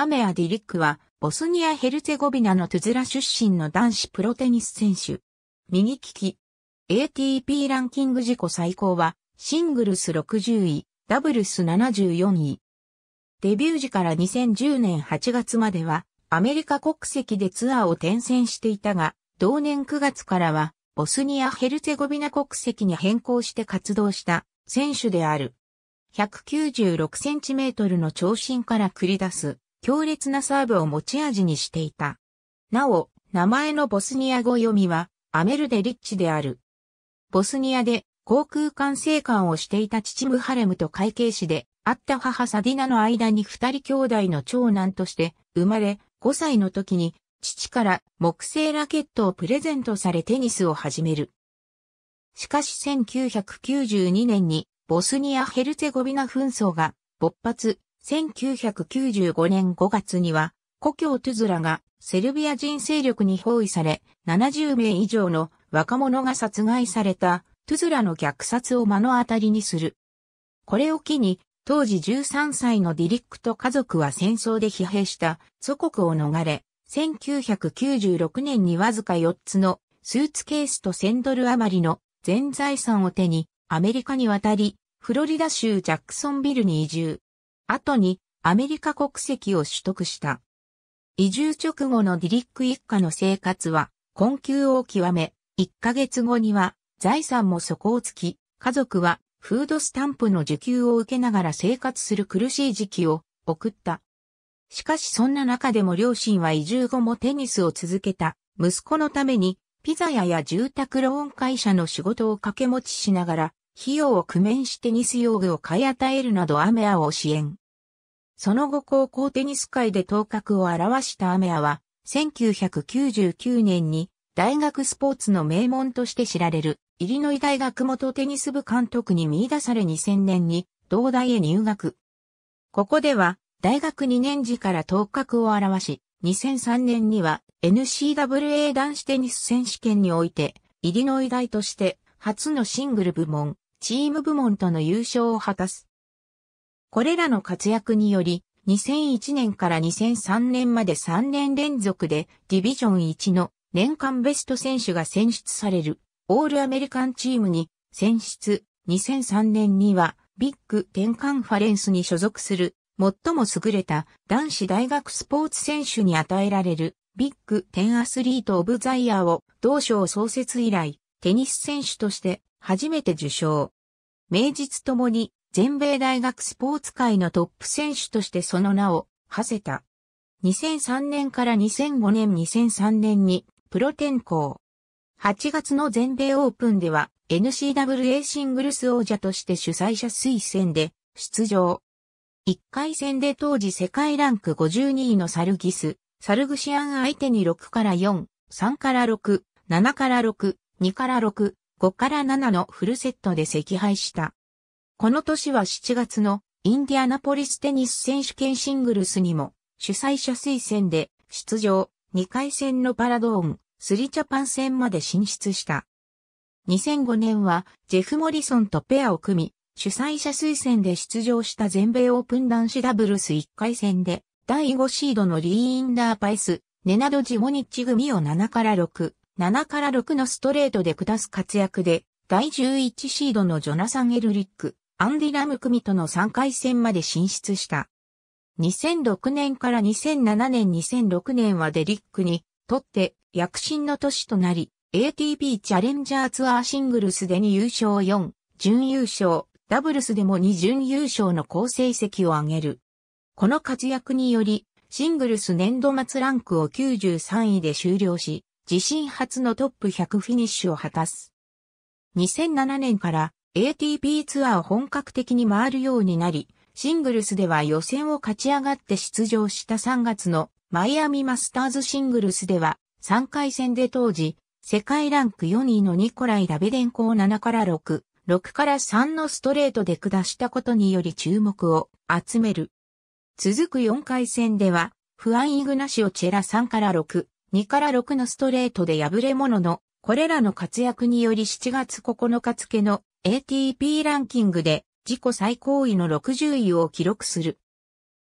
アメア・ディリックは、ボスニア・ヘルツェゴビナのトゥズラ出身の男子プロテニス選手。右利き。ATP ランキング自己最高は、シングルス60位、ダブルス74位。デビュー時から2010年8月までは、アメリカ国籍でツアーを転戦していたが、同年9月からは、ボスニア・ヘルツェゴビナ国籍に変更して活動した選手である。196センチメートルの長身から繰り出す強烈なサーブを持ち味にしていた。なお、名前のボスニア語読みは、アメルデリッチである。ボスニアで航空管制官をしていた父ムハレムと会計士で、あった母サディナの間に二人兄弟の長男として生まれ、5歳の時に父から木製ラケットをプレゼントされテニスを始める。しかし1992年にボスニア・ヘルツェゴビナ紛争が勃発、1995年5月には、故郷トゥズラがセルビア人勢力に包囲され、70名以上の若者が殺害されたトゥズラの虐殺を目の当たりにする。これを機に、当時13歳のディリックと家族は戦争で疲弊した祖国を逃れ、1996年にわずか4つのスーツケースと1000ドル余りの全財産を手にアメリカに渡り、フロリダ州ジャクソンビルに移住。後にアメリカ国籍を取得した。移住直後のディリック一家の生活は困窮を極め、1ヶ月後には財産も底をつき、家族はフードスタンプの受給を受けながら生活する苦しい時期を送った。しかしそんな中でも両親は移住後もテニスを続けた息子のためにピザ屋や住宅ローン会社の仕事を掛け持ちしながら費用を工面してニス用具を買い与えるなどアメアを支援。その後高校テニス界で頭角を現したアメアは、1999年に大学スポーツの名門として知られる、イリノイ大学元テニス部監督に見出され2000年に、東大へ入学。ここでは、大学2年時から頭角を現し、2003年には NCAA 男子テニス選手権において、イリノイ大として初のシングル部門、チーム部門との優勝を果たす。これらの活躍により、2001年から2003年まで3年連続でディビジョン1の年間ベスト選手が選出されるオールアメリカンチームに選出。2003年にはビッグ10カンファレンスに所属する最も優れた男子大学スポーツ選手に与えられるビッグ10アスリートオブザイヤーを同賞創設以来テニス選手として初めて受賞。名実ともに全米大学スポーツ界のトップ選手としてその名を馳せた。2003年から2005年2003年にプロ転向。8月の全米オープンでは n c w a シングルス王者として主催者推薦で出場。1回戦で当時世界ランク52位のサルギス、サルグシアン相手に6から4、3から6、7から6、2から6、5から7のフルセットで惜敗した。この年は7月のインディアナポリステニス選手権シングルスにも主催者推薦で出場2回戦のパラドーン、スリチャパン戦まで進出した。2005年はジェフ・モリソンとペアを組み、主催者推薦で出場した全米オープン男子ダブルス1回戦で第5シードのリー・インダー・パイス、ネナド・ジモニッチ組を7から6、7から6のストレートで下す活躍で、第11シードのジョナサン・エルリック、アンディ・ラム組との3回戦まで進出した。2006年から2007年2006年はデリックにとって躍進の年となり、ATP チャレンジャーツアーシングルスでに優勝4、準優勝、ダブルスでも2準優勝の好成績を挙げる。この活躍により、シングルス年度末ランクを93位で終了し、自身初のトップ100フィニッシュを果たす。2007年から ATP ツアーを本格的に回るようになり、シングルスでは予選を勝ち上がって出場した3月のマイアミマスターズシングルスでは3回戦で当時、世界ランク4位のニコライ・ラベデンコを7から6、6から3のストレートで下したことにより注目を集める。続く4回戦では、フアン・イグナシオ・チェラ3から6、2から6のストレートで敗れ者の、これらの活躍により7月9日付の ATP ランキングで自己最高位の60位を記録する。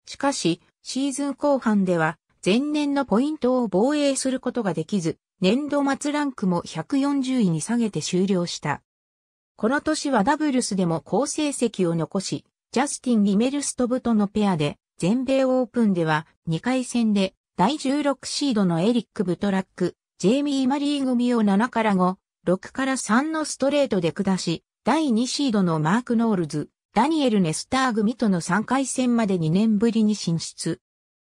しかし、シーズン後半では前年のポイントを防衛することができず、年度末ランクも140位に下げて終了した。この年はダブルスでも好成績を残し、ジャスティン・リメルストブとのペアで、全米オープンでは2回戦で第16シードのエリック・ブトラック、ジェイミー・マリー組を7から5、6から3のストレートで下し、第2シードのマーク・ノールズ、ダニエル・ネスター組との3回戦まで2年ぶりに進出。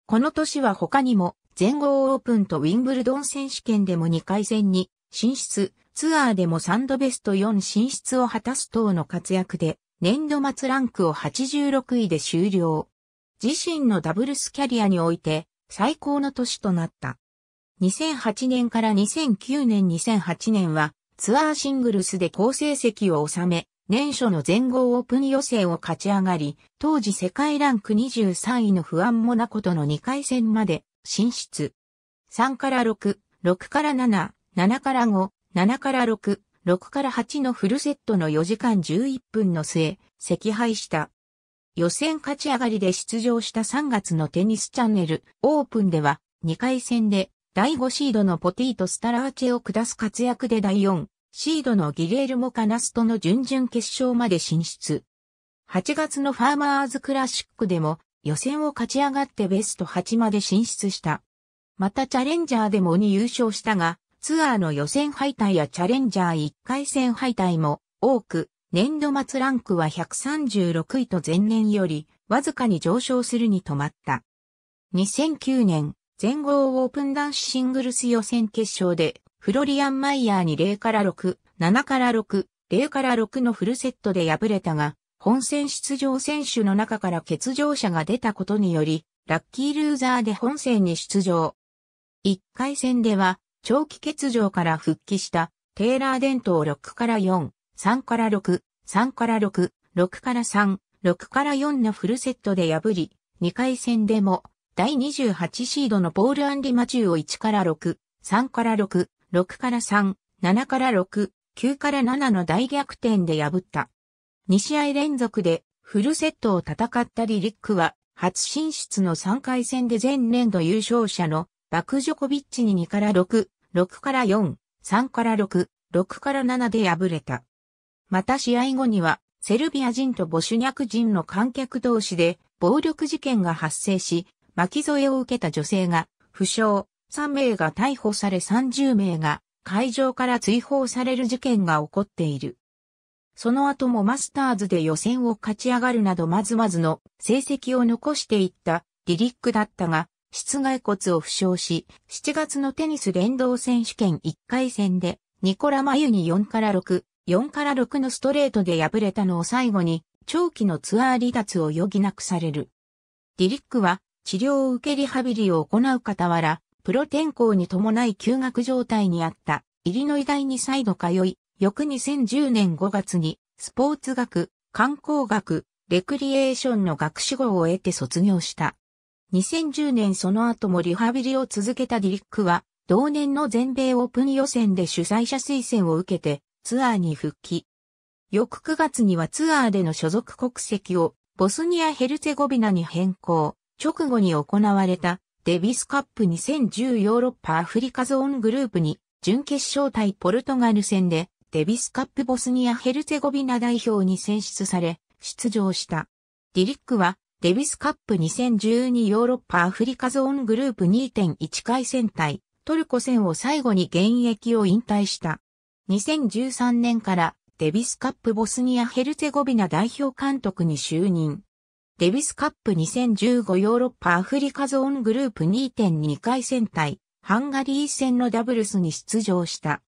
この年は他にも、全豪オープンとウィンブルドン選手権でも2回戦に進出、ツアーでも3度ベスト4進出を果たす等の活躍で、年度末ランクを86位で終了。自身のダブルスキャリアにおいて、最高の年となった。2008年から2009年2008年はツアーシングルスで好成績を収め、年初の全豪オープン予選を勝ち上がり、当時世界ランク23位の不安もなことの2回戦まで進出。3から6、6から7、7から5、7から6、6から8のフルセットの4時間11分の末、赤敗した。予選勝ち上がりで出場した3月のテニスチャンネルオープンでは2回戦で第5シードのポティート・スタラーチェを下す活躍で第4シードのギレールモ・カナストの準々決勝まで進出。8月のファーマーズクラシックでも予選を勝ち上がってベスト8まで進出した。またチャレンジャーでもに優勝したが、ツアーの予選敗退やチャレンジャー1回戦敗退も多く年度末ランクは136位と前年よりわずかに上昇するに止まった。2009年、全豪オープン男子シングルス予選決勝で、フロリアン・マイヤーに0から6、7から6、0から6のフルセットで敗れたが、本戦出場選手の中から欠場者が出たことにより、ラッキールーザーで本戦に出場。1回戦では、長期欠場から復帰した、テイラー・デントを6から4、3から6、3から6、6から3、6から4のフルセットで破り、2回戦でも、第28シードのボール・アンリ・マチューを1から6、3から6、6から3、7から6、9から7の大逆転で破った。2試合連続でフルセットを戦ったリリックは、初進出の3回戦で前年度優勝者のバクジョコビッチに2から6、6から4、3から6、6から7で敗れた。また試合後には、セルビア人とボシュニャク人の観客同士で暴力事件が発生し、巻き添えを受けた女性が負傷、3名が逮捕され30名が会場から追放される事件が起こっている。その後もマスターズで予選を勝ち上がるなどまずまずの成績を残していったリリックだったが、室外骨を負傷し、7月のテニス連動選手権1回戦でニコラ・マユに4から6、4から6のストレートで敗れたのを最後に、長期のツアー離脱を余儀なくされる。ディリックは、治療を受けリハビリを行う傍ら、プロ転向に伴い休学状態にあった、イリノイ大に再度通い、翌2010年5月に、スポーツ学、観光学、レクリエーションの学士号を得て卒業した。2010年その後もリハビリを続けたディリックは、同年の全米オープン予選で主催者推薦を受けて、ツアーに復帰。翌9月にはツアーでの所属国籍をボスニア・ヘルツェゴビナに変更。直後に行われたデビスカップ2010ヨーロッパアフリカゾーングループに準決勝対ポルトガル戦でデビスカップボスニア・ヘルツェゴビナ代表に選出され出場した。ディリックはデビスカップ2012ヨーロッパアフリカゾーングループ2.1回戦対トルコ戦を最後に現役を引退した。2013年からデビスカップボスニア・ヘルツェゴビナ代表監督に就任。デビスカップ2015ヨーロッパアフリカゾーングループ2.2回戦隊、ハンガリー戦のダブルスに出場した。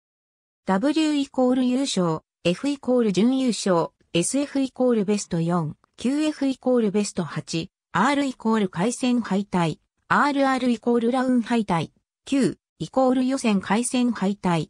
W イコール優勝、F イコール準優勝、SF イコールベスト4、QF イコールベスト8、R イコール回戦敗退、RR イコールラウン敗退、Q イコール予選回戦敗退、